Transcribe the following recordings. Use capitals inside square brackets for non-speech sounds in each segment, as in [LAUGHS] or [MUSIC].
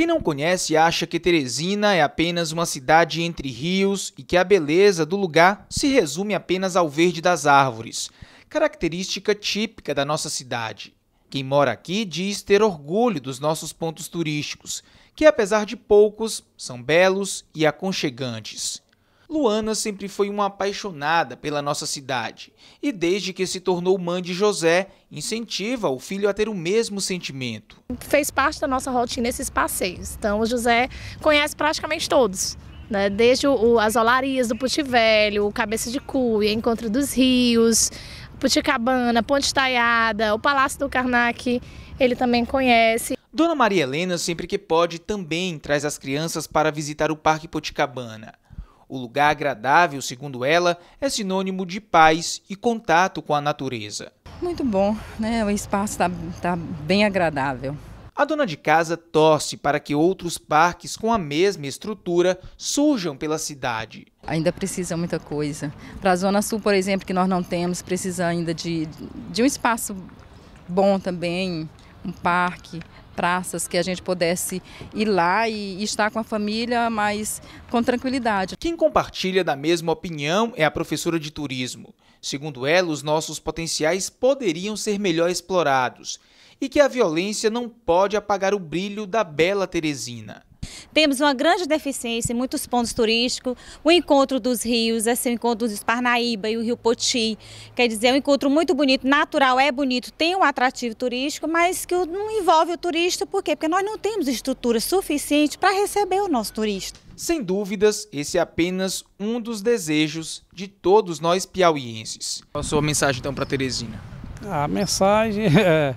Quem não conhece acha que Teresina é apenas uma cidade entre rios e que a beleza do lugar se resume apenas ao verde das árvores, característica típica da nossa cidade. Quem mora aqui diz ter orgulho dos nossos pontos turísticos, que apesar de poucos, são belos e aconchegantes. Luana sempre foi uma apaixonada pela nossa cidade e, desde que se tornou mãe de José, incentiva o filho a ter o mesmo sentimento. Fez parte da nossa rotina esses passeios, então o José conhece praticamente todos. Né? Desde o, as olarias do Puti Velho, o Cabeça de Cui, Encontro dos Rios, Puticabana, Ponte Taiada, o Palácio do Karnak, ele também conhece. Dona Maria Helena, sempre que pode, também traz as crianças para visitar o Parque Puticabana. O lugar agradável, segundo ela, é sinônimo de paz e contato com a natureza. Muito bom, né? O espaço está tá bem agradável. A dona de casa torce para que outros parques com a mesma estrutura surjam pela cidade. Ainda precisa muita coisa. Para a Zona Sul, por exemplo, que nós não temos, precisa ainda de, de um espaço bom também, um parque, praças que a gente pudesse ir lá e estar com a família, mas com tranquilidade. Quem compartilha da mesma opinião é a professora de turismo. Segundo ela, os nossos potenciais poderiam ser melhor explorados e que a violência não pode apagar o brilho da bela Teresina. Temos uma grande deficiência em muitos pontos turísticos. O encontro dos rios, esse é o encontro dos Parnaíba e o Rio Poti. Quer dizer, é um encontro muito bonito, natural, é bonito, tem um atrativo turístico, mas que não envolve o turista. Por quê? Porque nós não temos estrutura suficiente para receber o nosso turista. Sem dúvidas, esse é apenas um dos desejos de todos nós piauienses. Qual a sua mensagem então para Teresina? A mensagem [LAUGHS] é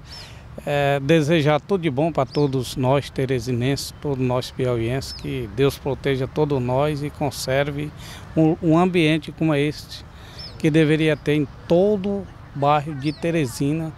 é, desejar tudo de bom para todos nós teresinenses, todos nós piauienses, que Deus proteja todos nós e conserve um, um ambiente como este, que deveria ter em todo o bairro de Teresina.